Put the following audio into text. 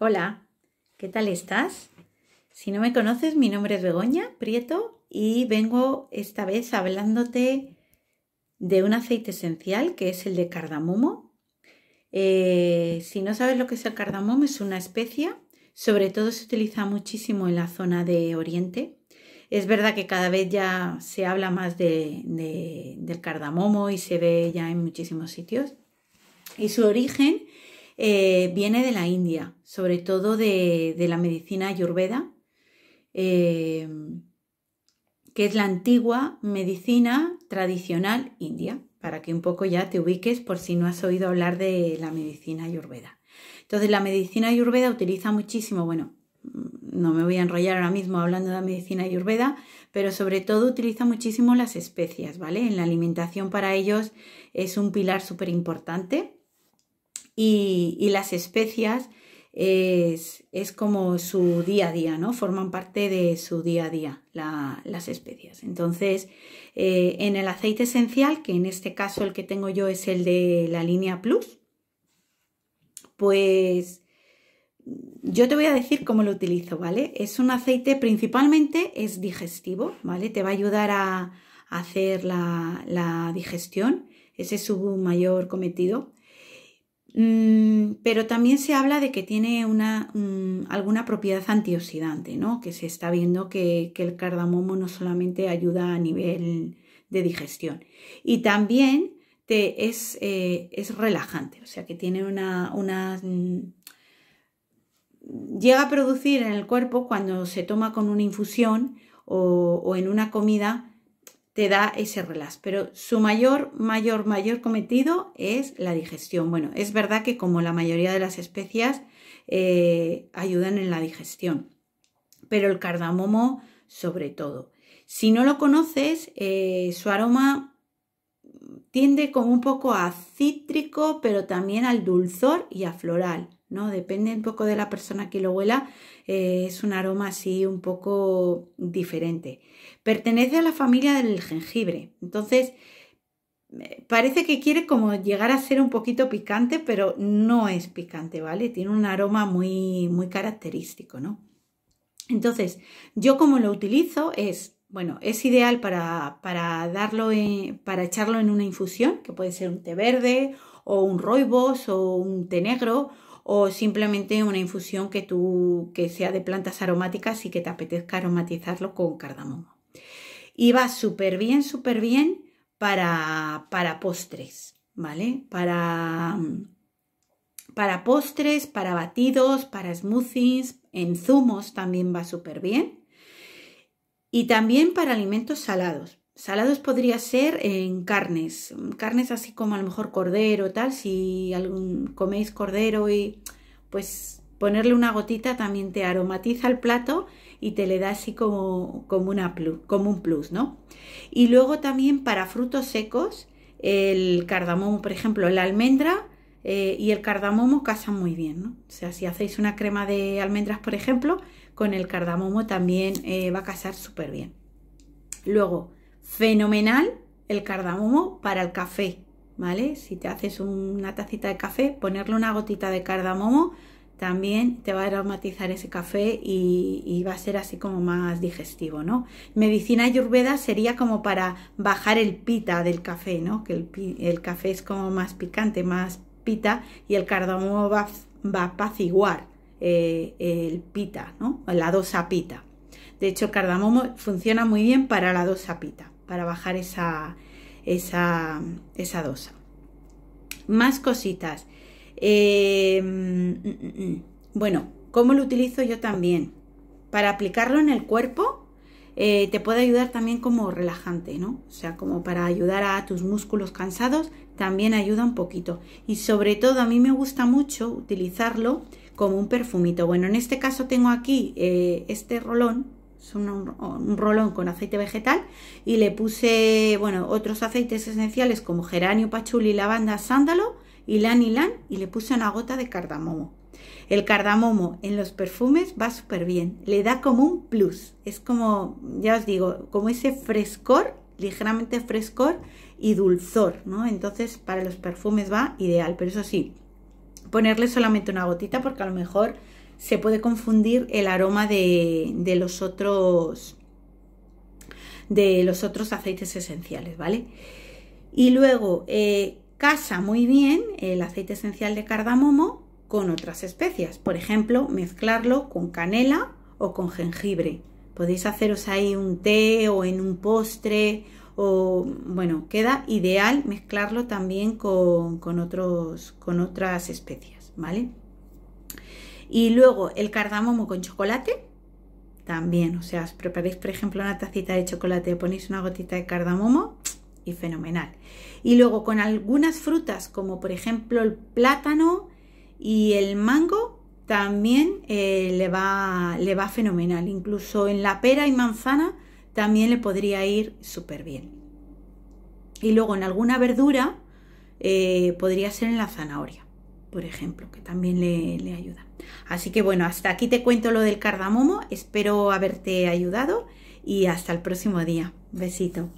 Hola, ¿qué tal estás? Si no me conoces, mi nombre es Begoña Prieto y vengo esta vez hablándote de un aceite esencial que es el de cardamomo. Eh, si no sabes lo que es el cardamomo, es una especie sobre todo se utiliza muchísimo en la zona de Oriente. Es verdad que cada vez ya se habla más del cardamomo y se ve ya en muchísimos sitios. Y su origen eh, viene de la India, sobre todo de, la medicina ayurveda, eh, que es la antigua medicina tradicional india, para que un poco ya te ubiques por si no has oído hablar de la medicina ayurveda. Entonces, la medicina ayurveda utiliza muchísimo, bueno, no me voy a enrollar ahora mismo hablando de la medicina ayurveda, pero sobre todo utiliza muchísimo las especias, ¿vale? En la alimentación para ellos es un pilar súper importante y, las especias es, como su día a día, ¿no? Forman parte de su día a día las especias. Entonces, eh, en el aceite esencial, que en este caso el que tengo yo es el de la línea Plus, pues yo te voy a decir cómo lo utilizo, ¿vale? Es un aceite principalmente es digestivo, ¿vale? Te va a ayudar a, hacer la, la digestión, ese es su mayor cometido. Mm, pero también se habla de que tiene mm, alguna propiedad antioxidante, ¿no? que se está viendo que, el cardamomo no solamente ayuda a nivel de digestión, y también eh, es, relajante, o sea que tiene una... Mm, llega a producir en el cuerpo cuando se toma con una infusión o en una comida te da ese relax, pero su mayor, mayor, mayor cometido es la digestión. Bueno, es verdad que como la mayoría de las especias eh, ayudan en la digestión, pero el cardamomo sobre todo. Si no lo conoces, eh, su aroma tiende como un poco a cítrico, pero también al dulzor y a floral. Depende un poco de la persona que lo huela, eh, es un aroma así un poco diferente. Pertenece a la familia del jengibre, entonces eh, parece que quiere como llegar a ser un poquito picante, pero no es picante, ¿vale? Tiene un aroma muy, muy característico, ¿no? Entonces, yo como lo utilizo es, bueno, es ideal para, darlo, para echarlo en una infusión, que puede ser un té verde o un roibos o un té negro o simplemente una infusión que, tú, que sea de plantas aromáticas y que te apetezca aromatizarlo con cardamomo. Y va súper bien, súper bien para, para postres, ¿vale? Para, para postres, para batidos, para smoothies, en zumos también va súper bien. Y también para alimentos salados, Salados podría ser en carnes, carnes así como a lo mejor cordero, tal, si coméis cordero y pues ponerle una gotita también te aromatiza el plato y te le da así como, como, plus, como un plus, ¿no? Y luego también para frutos secos, el cardamomo, por ejemplo, la almendra eh, y el cardamomo casan muy bien, ¿no? O sea, si hacéis una crema de almendras, por ejemplo, con el cardamomo también eh, va a casar súper bien. Luego, fenomenal el cardamomo para el café, ¿vale? Si te haces una tacita de café, ponerle una gotita de cardamomo también te va a aromatizar ese café y, va a ser así como más digestivo, ¿no? Medicina ayurveda sería como para bajar el pita del café, ¿no? Que el, café es como más picante, más pita y el cardamomo va, a apaciguar eh, el pita, ¿no? La dosa pita. De hecho, el cardamomo funciona muy bien para la dosa pita para bajar esa, esa, esa dosa. Más cositas. Eh, mm, mm, mm. bueno, ¿cómo lo utilizo yo también? Para aplicarlo en el cuerpo, eh, te puede ayudar también como relajante, ¿no? O sea, como para ayudar a tus músculos cansados, también ayuda un poquito. Y sobre todo a mí me gusta mucho utilizarlo como un perfumito. Bueno, en este caso tengo aquí eh, este rolón es un, rolón con aceite vegetal y le puse, bueno, otros aceites esenciales como geranio, pachuli, lavanda, sándalo, y y lan. y le puse una gota de cardamomo. El cardamomo en los perfumes va súper bien, le da como un plus, es como, ya os digo, como ese frescor, ligeramente frescor y dulzor, ¿no? Entonces para los perfumes va ideal, pero eso sí, ponerle solamente una gotita porque a lo mejor se puede confundir el aroma de, los otros de los otros aceites esenciales, ¿vale? Y luego eh, casa muy bien el aceite esencial de cardamomo con otras especias, por ejemplo, mezclarlo con canela o con jengibre. Podéis haceros ahí un té o en un postre o bueno, queda ideal mezclarlo también con, otros, con otras especias, ¿vale? Y luego el cardamomo con chocolate, también. O sea, os preparáis, por ejemplo, una tacita de chocolate, ponéis una gotita de cardamomo y fenomenal. Y luego con algunas frutas, como por ejemplo el plátano y el mango, también eh, le, va, le va fenomenal. Incluso en la pera y manzana también le podría ir súper bien. Y luego en alguna verdura eh, podría ser en la zanahoria por ejemplo, que también le, le ayuda. Así que bueno, hasta aquí te cuento lo del cardamomo, espero haberte ayudado y hasta el próximo día. Besito.